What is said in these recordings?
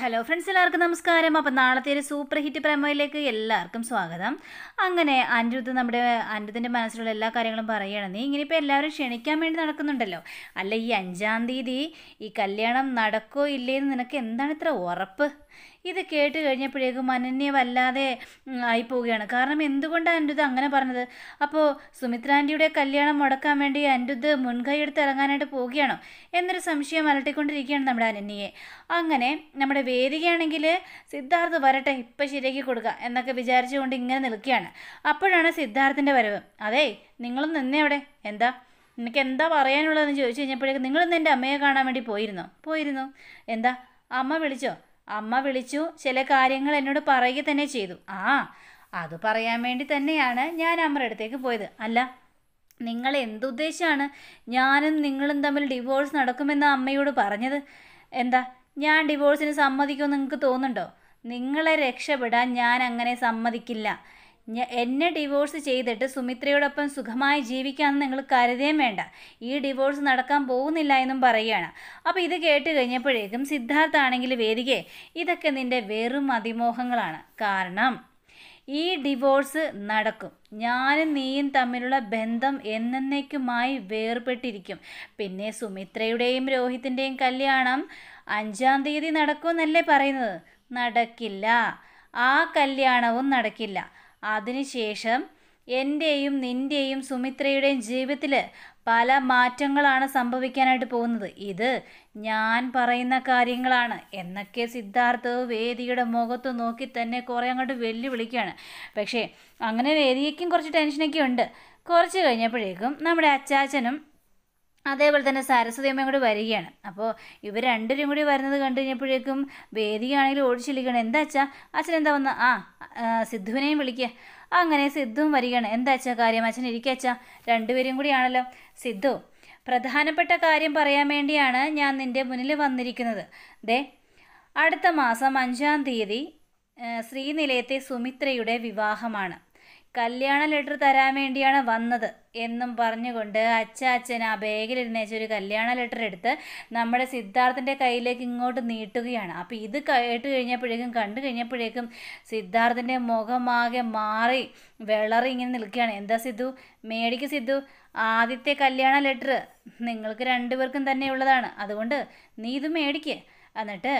hello friends എല്ലാവർക്കും നമസ്കാരം അപ്പം നാളത്തെ ഒരു സൂപ്പർ ഹിറ്റ് പ്രമോയിലേക്ക് എല്ലാവർക്കും സ്വാഗതം അങ്ങനെ അനിരുദ്ധ നമ്മുടെ അനിരുദ്ധിൻ്റെ മനസ്സിലുള്ള എല്ലാ കാര്യങ്ങളും പറയുകയാണ് നീ ഇങ്ങനെ ഇപ്പോൾ എല്ലാവരും ക്ഷണിക്കാൻ വേണ്ടി നടക്കുന്നുണ്ടല്ലോ അല്ല ഈ അഞ്ചാം തീയതി ഈ കല്യാണം നടക്കോ ഇല്ലേ എന്ന് നിനക്ക് എന്താണ് ഇത്ര ഉറപ്പ് ഇത് കേട്ട് കഴിഞ്ഞപ്പോഴേക്കും അനന്യ വല്ലാതെ ആയിപ്പോവുകയാണ് കാരണം എന്തുകൊണ്ടാണ് അനിരുദ്ധ അങ്ങനെ പറഞ്ഞത് അപ്പോൾ സുമിത്രാൻ്റിയുടെ കല്യാണം മുടക്കാൻ വേണ്ടി അനിരുദ്ധ മുൻകൈയെടുത്ത് ഇറങ്ങാനായിട്ട് പോവുകയാണോ എന്നൊരു സംശയം അലട്ടിക്കൊണ്ടിരിക്കുകയാണ് നമ്മുടെ അനന്യയെ അങ്ങനെ നമ്മുടെ വേദികയാണെങ്കിൽ സിദ്ധാർത്ഥ് വരട്ടെ ഇപ്പം ശരിയാക്കി കൊടുക്കുക എന്നൊക്കെ വിചാരിച്ചുകൊണ്ട് ഇങ്ങനെ നിൽക്കുകയാണ് അപ്പോഴാണ് സിദ്ധാർത്ഥിൻ്റെ വരവ് അതേ നിങ്ങളും നിന്നേ അവിടെ എന്താ നിനക്ക് എന്താ പറയാനുള്ളതെന്ന് ചോദിച്ചു കഴിഞ്ഞപ്പോഴേക്കും നിങ്ങളിന്ന് എൻ്റെ അമ്മയെ കാണാൻ വേണ്ടി പോയിരുന്നോ പോയിരുന്നു എന്താ അമ്മ വിളിച്ചോ അമ്മ വിളിച്ചു ചില കാര്യങ്ങൾ എന്നോട് പറയുക തന്നെ ചെയ്തു ആ അത് പറയാൻ വേണ്ടി തന്നെയാണ് ഞാൻ അമ്മയുടെ അടുത്തേക്ക് പോയത് അല്ല നിങ്ങൾ എന്തുദ്ദേശമാണ് ഞാനും നിങ്ങളും തമ്മിൽ ഡിവോഴ്സ് നടക്കുമെന്ന് അമ്മയോട് പറഞ്ഞത് എന്താ ഞാൻ ഡിവോഴ്സിന് സമ്മതിക്കുമെന്ന് നിങ്ങൾക്ക് തോന്നുന്നുണ്ടോ നിങ്ങളെ രക്ഷപ്പെടാൻ ഞാൻ അങ്ങനെ സമ്മതിക്കില്ല എന്നെ ഡിവോഴ്സ് ചെയ്തിട്ട് സുമിത്രയോടൊപ്പം സുഖമായി ജീവിക്കാമെന്ന് നിങ്ങൾ കരുതേം വേണ്ട ഈ ഡിവോഴ്സ് നടക്കാൻ പോകുന്നില്ല എന്നും പറയുകയാണ് അപ്പോൾ ഇത് കേട്ട് കഴിഞ്ഞപ്പോഴേക്കും സിദ്ധാർത്ഥ ആണെങ്കിൽ വേദികെ ഇതൊക്കെ നിൻ്റെ വെറും അതിമോഹങ്ങളാണ് കാരണം ഈ ഡിവോഴ്സ് നടക്കും ഞാനും നീയും തമ്മിലുള്ള ബന്ധം എന്നേക്കുമായി വേർപെട്ടിരിക്കും പിന്നെ സുമിത്രയുടെയും രോഹിത്തിൻ്റെയും കല്യാണം അഞ്ചാം തീയതി നടക്കുമെന്നല്ലേ പറയുന്നത് നടക്കില്ല ആ കല്യാണവും നടക്കില്ല അതിനുശേഷം എൻ്റെയും നിൻ്റെയും സുമിത്രയുടെയും ജീവിതത്തിൽ പല മാറ്റങ്ങളാണ് സംഭവിക്കാനായിട്ട് പോകുന്നത് ഇത് ഞാൻ പറയുന്ന കാര്യങ്ങളാണ് എന്നൊക്കെ സിദ്ധാർത്ഥ് വേദിയുടെ മുഖത്ത് നോക്കി തന്നെ കുറേ അങ്ങോട്ട് വെല്ലുവിളിക്കുകയാണ് പക്ഷേ അങ്ങനെ വേദിക്കും കുറച്ച് ടെൻഷനൊക്കെ ഉണ്ട് കുറച്ച് കഴിഞ്ഞപ്പോഴേക്കും നമ്മുടെ അച്ചാച്ചനും അതേപോലെ തന്നെ സരസ്വതി അമ്മയും കൂടി വരികയാണ് അപ്പോൾ ഇവർ രണ്ടുപേരും കൂടി വരുന്നത് കണ്ടു കഴിഞ്ഞപ്പോഴേക്കും വേദികയാണെങ്കിൽ ഓടിച്ചിരിക്കണം എന്താ വെച്ചാൽ അച്ഛൻ എന്താ വന്ന ആ സിദ്ധുവിനെയും വിളിക്കുക അങ്ങനെ സിദ്ധുവും വരികയാണ് എന്താ വെച്ചാൽ കാര്യം അച്ഛൻ ഇരിക്കുക അച്ഛാ രണ്ടുപേരും കൂടിയാണല്ലോ സിദ്ധു പ്രധാനപ്പെട്ട കാര്യം പറയാൻ വേണ്ടിയാണ് ഞാൻ നിൻ്റെ മുന്നിൽ വന്നിരിക്കുന്നത് ദേ അടുത്ത മാസം അഞ്ചാം തീയതി ശ്രീനിലയത്തെ സുമിത്രയുടെ വിവാഹമാണ് കല്യാണ ലെറ്റർ തരാൻ വേണ്ടിയാണ് വന്നത് എന്നും പറഞ്ഞുകൊണ്ട് അച്ചാച്ചൻ ആ ബാഗിലിരുന്നേച്ച ഒരു കല്യാണ ലെറ്റർ എടുത്ത് നമ്മുടെ സിദ്ധാർത്ഥൻ്റെ കയ്യിലേക്ക് ഇങ്ങോട്ട് നീട്ടുകയാണ് അപ്പോൾ ഇത് കേട്ട് കഴിഞ്ഞപ്പോഴേക്കും കണ്ടു കഴിഞ്ഞപ്പോഴേക്കും സിദ്ധാർത്ഥൻ്റെ മുഖമാകെ മാറി വിളറി ഇങ്ങനെ നിൽക്കുകയാണ് എന്താ സിദ്ധു മേടിക്ക് സിദ്ധു ആദ്യത്തെ കല്യാണ ലെറ്റർ നിങ്ങൾക്ക് രണ്ടുപേർക്കും തന്നെ ഉള്ളതാണ് അതുകൊണ്ട് നീ ഇത് മേടിക്ക് എന്നിട്ട്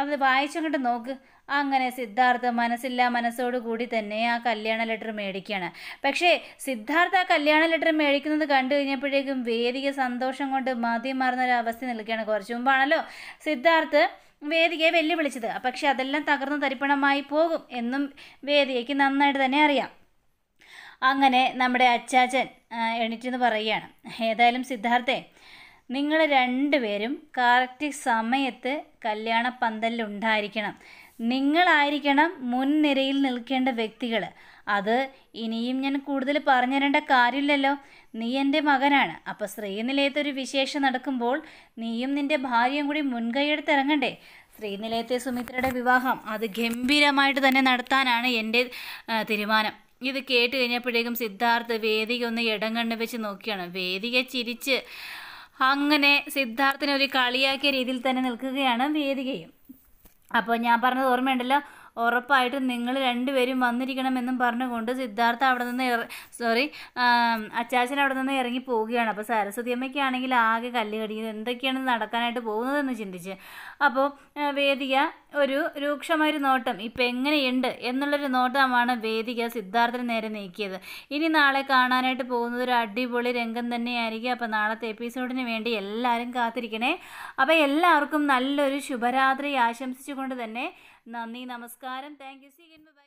അത് വായിച്ചങ്ങോട്ട് നോക്ക് അങ്ങനെ സിദ്ധാർത്ഥ മനസ്സില്ല മനസ്സോടുകൂടി തന്നെ ആ കല്യാണ ലെറ്റർ മേടിക്കുകയാണ് പക്ഷേ സിദ്ധാർത്ഥ ആ കല്യാണ ലെറ്റർ മേടിക്കുന്നത് കണ്ടു കഴിഞ്ഞപ്പോഴേക്കും വേദിക സന്തോഷം കൊണ്ട് മതി മാറുന്ന ഒരു അവസ്ഥ നിൽക്കുകയാണ് കുറച്ച് മുമ്പാണല്ലോ സിദ്ധാർത്ഥ് വേദികയെ വെല്ലുവിളിച്ചത് പക്ഷെ അതെല്ലാം തകർന്ന് തരിപ്പണമായി പോകും എന്നും വേദികയ്ക്ക് നന്നായിട്ട് തന്നെ അറിയാം അങ്ങനെ നമ്മുടെ അച്ചാച്ചൻ എണീറ്റെന്ന് പറയുകയാണ് ഏതായാലും സിദ്ധാർത്ഥേ നിങ്ങൾ രണ്ടുപേരും കറക്റ്റ് സമയത്ത് കല്യാണ പന്തലിൽ ഉണ്ടായിരിക്കണം നിങ്ങളായിരിക്കണം മുൻനിരയിൽ നിൽക്കേണ്ട വ്യക്തികൾ അത് ഇനിയും ഞാൻ കൂടുതൽ പറഞ്ഞു തരേണ്ട കാര്യമില്ലല്ലോ നീ എൻ്റെ മകനാണ് അപ്പോൾ സ്ത്രീനിലയത്തൊരു വിശേഷം നടക്കുമ്പോൾ നീയും നിൻ്റെ ഭാര്യയും കൂടി മുൻകൈയെടുത്ത് ഇറങ്ങണ്ടേ സ്ത്രീനിലയത്തെ സുമിത്രയുടെ വിവാഹം അത് ഗംഭീരമായിട്ട് തന്നെ നടത്താനാണ് എൻ്റെ തീരുമാനം ഇത് കേട്ട് കഴിഞ്ഞപ്പോഴേക്കും സിദ്ധാർത്ഥ് വേദിക ഒന്ന് ഇടം കണ്ണു വെച്ച് നോക്കിയാണ് വേദിക ചിരിച്ച് അങ്ങനെ സിദ്ധാർത്ഥിനെ ഒരു കളിയാക്കിയ രീതിയിൽ തന്നെ നിൽക്കുകയാണ് വേദികയും അപ്പോൾ ഞാൻ പറഞ്ഞത് ഓർമ്മയുണ്ടല്ലോ ഉറപ്പായിട്ടും നിങ്ങൾ രണ്ടുപേരും വന്നിരിക്കണമെന്നും പറഞ്ഞുകൊണ്ട് സിദ്ധാർത്ഥ അവിടെ നിന്ന് സോറി അച്ചാച്ചൻ അവിടെ നിന്ന് ഇറങ്ങി പോവുകയാണ് അപ്പോൾ സരസ്വതി അമ്മയ്ക്കാണെങ്കിൽ ആകെ കടിക്കുന്നത് എന്തൊക്കെയാണ് നടക്കാനായിട്ട് പോകുന്നതെന്ന് ചിന്തിച്ച് അപ്പോൾ വേദിക ഒരു രൂക്ഷമായൊരു നോട്ടം ഇപ്പം എങ്ങനെയുണ്ട് എന്നുള്ളൊരു നോട്ടമാണ് വേദിക സിദ്ധാർത്ഥന് നേരെ നീക്കിയത് ഇനി നാളെ കാണാനായിട്ട് പോകുന്നത് ഒരു അടിപൊളി രംഗം തന്നെയായിരിക്കും അപ്പോൾ നാളത്തെ എപ്പിസോഡിന് വേണ്ടി എല്ലാവരും കാത്തിരിക്കണേ അപ്പോൾ എല്ലാവർക്കും നല്ലൊരു ശുഭരാത്രി ആശംസിച്ചുകൊണ്ട് തന്നെ നന്ദി നമസ്കാരം താങ്ക് യു സി ബൈ